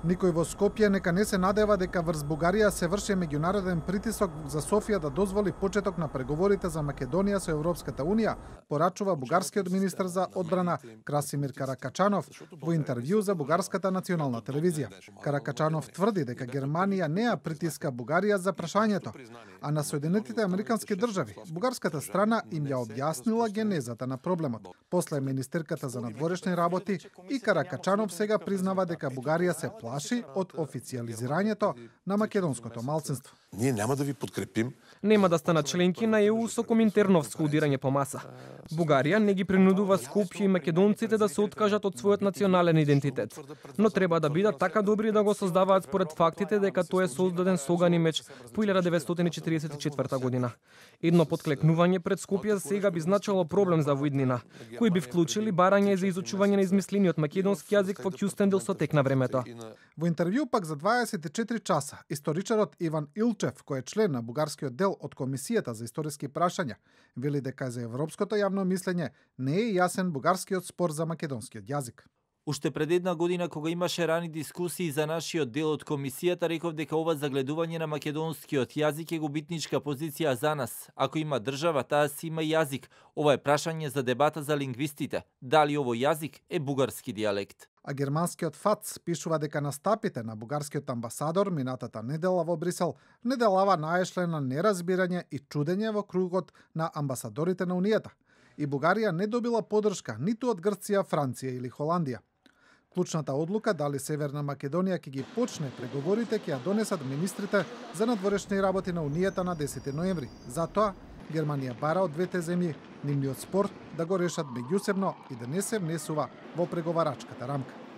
Никој во Скопје нека не се надева дека врз Бугарија се врши меѓународен притисок за Софија да дозволи почеток на преговорите за Македонија со Европската Унија, порачува бугарскиот министр за одбрана Красимир Каракачанов во интервју за бугарската национална телевизија. Каракачанов тврди дека Германија не ја притиска Бугарија за прашањето, а на Соединетите Американски држави бугарската страна им ја објаснила генезата на проблемот. После министерката за надворешни работи и Каракачанов сега признава дека Бугарија се плаши од официализирањето на македонското малцинство. Ние нема да ви подкрепим. Нема да станат членки на ЕУ со коминтерновско удирање по маса. Бугарија не ги принудува Скопје и македонците да се откажат од својот национален идентитет, но треба да бидат така добри да го создаваат според фактите дека тој е создаден со и меч по 1944 година. Едно подклекнување пред Скопје сега би значило проблем за воиднина, кои би вклучили барање за изучување на измислениот македонски јазик во Кјустендил со тек на времето. Во интервју пак за 24 часа, историчарот Иван Илчев, кој е член на бугарскиот дел од Комисијата за историски прашања, вели дека за европското јавно мислење не е јасен бугарскиот спор за македонскиот јазик. Уште пред една година, кога имаше рани дискусии за нашиот дел од комисијата, реков дека ова загледување на македонскиот јазик е губитничка позиција за нас. Ако има држава, таа си има јазик. Ова е прашање за дебата за лингвистите. Дали овој јазик е бугарски диалект? А германскиот ФАЦ пишува дека настапите на бугарскиот амбасадор минатата недела во Брисел не делава наешле на неразбирање и чудење во кругот на амбасадорите на Унијата. И Бугарија не добила поддршка ниту од Грција, Франција или Холандија. Клучната одлука дали Северна Македонија ќе ги почне преговорите ќе ја донесат министрите за надворешни работи на Унијата на 10 ноември. Затоа, Германија бара од двете земји нивниот спор да го решат меѓусебно и да не се внесува во преговарачката рамка.